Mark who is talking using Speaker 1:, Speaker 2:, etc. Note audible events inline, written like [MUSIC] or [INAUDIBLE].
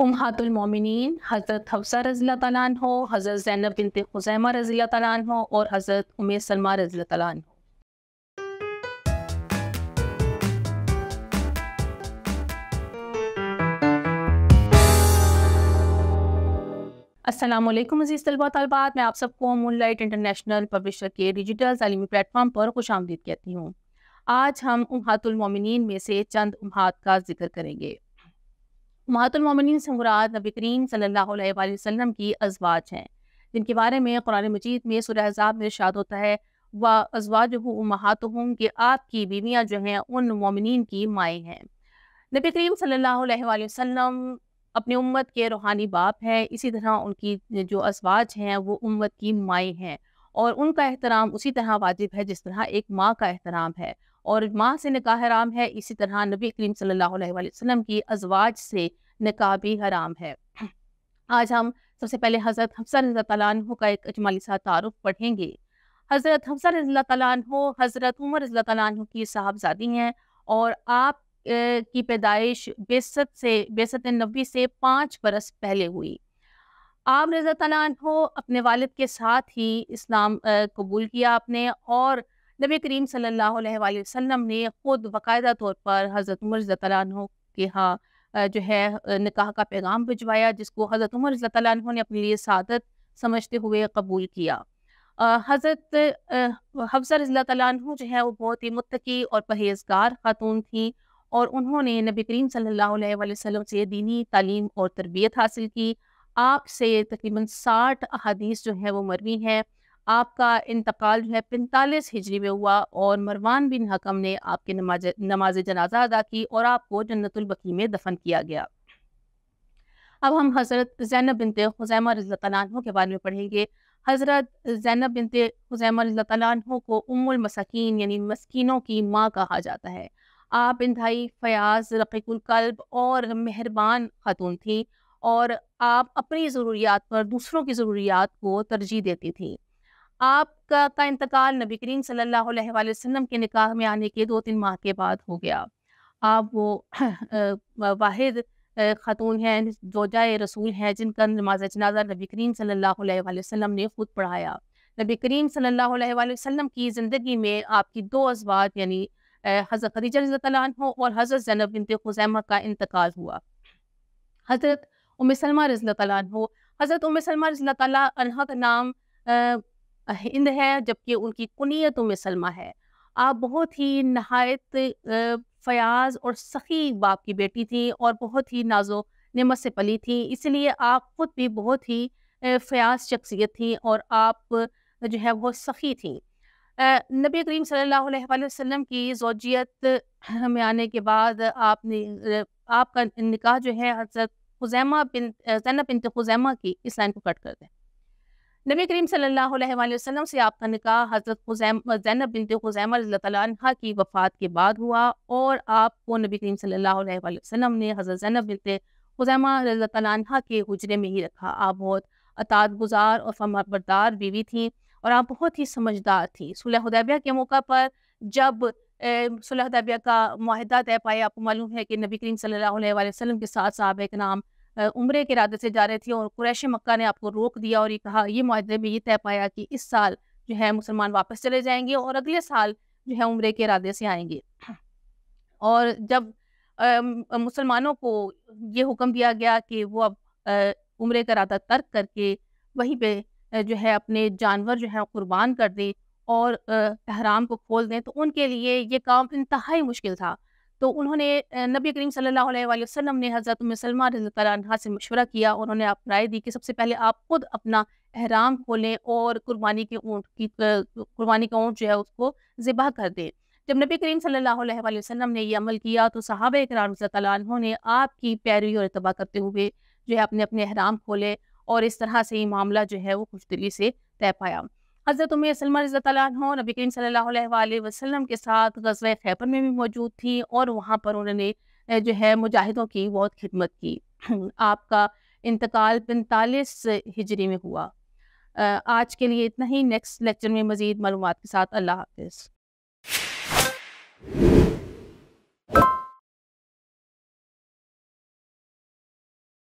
Speaker 1: उमहातुलमिन हज़रत हफ्सा रज़ी हो हज़रत ज़ैनब बिनत खुजैमा रज़ी हो और हज़रत उमे सलमा रज़ी हो असलम अजीज़ तलबा तलबात मैं आप सबको मून लाइट इंटरनेशनल पब्लिशर के डिजिटल तलीमी प्लेटफॉर्म पर खुश आमदीद कहती हूँ आज हम उमहातुलमिन में से चंद उमहात का जिक्र करेंगे महतुलमिन मुराद नबी करीम सल्लल्लाहु अलैहि की अजवाज हैं जिनके बारे में कुरान मजीद में सुरहजाब में शाद होता है व अजवाज महात हूँ कि आपकी बीवियाँ जो हैं उन मोमिन की माएँ हैं नबी करीम सल्लल्लाहु अलैहि अपनी उम्मत के रूहानी बाप हैं इसी तरह उनकी जो अजवाज हैं वो उम्मत की माएँ हैं और उनका एहतराम उसी तरह वाजिब है जिस तरह एक माँ का एहतराम है और माँ से निकाह हराम है इसी तरह नबी करीम सल्लल्लाहु अलैहि वसल्लम की अजवाज से निकाह भी हराम है आज हम सबसे पहले हज़रत हफ्सा रज़ा तु का एक अजमाली सा तारुफ पढ़ेंगे हज़रत हफ्सा रज़ा हज़रत उमर रज़ा की साहबजादी हैं और आप की पैदाइश बेसत से बेसत नबी से पाँच बरस पहले हुई आप रज़ा अपने वालिद के साथ ही इस्लाम कबूल किया आपने और नबी करीम सल्लाम ने ख़ुद बाकायदा तौर पर हज़रत उमर तु के यहाँ जो है निकाह का पैगाम भिजवाया जिसको हज़रत उमर तु ने अपने लिए सदत समझते हुए कबूल किया हज़रत हफ्सा तु जो है वो बहुत ही मुतकी और परहेजगार ख़ातून थी और उन्होंने नबी करीम सल्लाम से दीनी तालीम और तरबियत हासिल की आपसे तकरीबन साठ अहदीस जो है वो मरवी हैं आपका इंतकाल जो है पैंतालीस हिजरी में हुआ और मरवान बिन हकम ने आपके नमाज नमाज जनाजा अदा की और आपको जन्नतुलबकी में दफन किया गया अब हम हज़रत जैनब बिनते हुजैमा रज़ी के बारे में पढ़ेंगे हज़रत जैनब बिनते हुजैमा रज़ी को उमुल मसकीन यानी मस्किनों की माँ कहा जाता है आप इंधाई फयाज रफ़ीकुल कल्ब और मेहरबान खातून थी और आप अपनी ज़रूरियात पर दूसरों की ज़रूरियात को तरजीह देती थी आपका का इंतकाल नबी करीम सल्लल्लाहु अलैहि वसल्लम के निकाह में आने के दो तीन माह के बाद हो गया आप वो वाहिद ख़ातून हैं जोजा रसूल हैं जिनका नमाज जनाजा नबी करीम सल्लल्लाहु अलैहि वसल्लम ने खुद पढ़ाया नबी करीम सल्लल्लाहु अलैहि वसल्लम की ज़िंदगी में आपकी दो अजबात यानी हज़रत खदीजा रज़ी हो और हज़रत जैनब बिनत खुजैमा का इंतकाल हुआ हज़रत उम सलमा रज़ी हो हज़रत उम सलमा रज़ी का नाम हिंद है जबकि उनकी कुनीत उम सलमा है आप बहुत ही नहायत फयाज और सखी बाप की बेटी थी और बहुत ही नाजो नमत से पली थी इसलिए आप ख़ुद भी बहुत ही फयाज शख्सियत थी और आप जो है बहुत सखी थी नबी करीम सल्लल्लाहु अलैहि वसल्लम की जोजियत में आने के बाद आपने आपका निकाह जो है हजरत खुजैमा बिन जैनब बिन खुजैमा की इस लाइन को कट कर दें नबी करीम सल्लल्लाहु अलैहि वसल्लम से आपका निकाह हज़रत जैनब बिनत हुजैमा रज़ी की वफ़ात के बाद हुआ और आपको नबी करीम सल्लल्लाहु अलैहि वसल्लम ने हज़रत जैनब बिनत हुजैमा रज़ी के हुजरे में ही रखा आप बहुत अतात गुजार और फमबरदार बीवी थी और आप बहुत ही समझदार थी सुलह के मौका पर जब सुलह का माहिदा तय पाया आपको मालूम है कि नबी करीम सल्लल्लाहु अलैहि वसल्लम के साथ साहब के नाम उम्र के इरादे से जा रहे थे और कुरैश मक्का ने आपको रोक दिया और ये कहा ये माहदे में ये तय पाया कि इस साल जो है मुसलमान वापस चले जाएंगे और अगले साल जो है उम्र के इरादे से आएंगे और जब मुसलमानों को ये हुक्म दिया गया कि वो अब उम्र का इरादा तर्क करके वहीं पे जो है अपने जानवर जो है कुर्बान कर दें और अहराम को खोल दें तो उनके लिए ये काम इंतहाई मुश्किल था तो उन्होंने नबी करीम सल्लल्लाहु अलैहि वसल्लम ने हज़रत सलमा रज़ी से मशवरा किया उन्होंने आप राय दी कि सबसे पहले आप खुद अपना अहराम खोलें और कुर्बानी के ऊँट की कुर्बानी का ऊँट जो है उसको ज़िबा कर दें जब नबी करीम सल्लल्लाहु अलैहि वसल्लम ने यह अमल किया तो साहब करार ने आपकी पैरवी और इतबा करते हुए जो है अपने अपने अहराम खोले और इस तरह से ये मामला जो है वो खुश से तय पाया हज़रत उम सलमा नबी करीम वसल्लम के साथ गजव खैबर में भी मौजूद थी और वहाँ पर उन्होंने जो है मुजाहिदों की बहुत खिदमत की [CLEARS THROAT] आपका इंतकाल पैंतालीस हिजरी में हुआ आज के लिए इतना ही नेक्स्ट लेक्चर में मज़ीद मालूम के साथ अल्लाह हाफिज़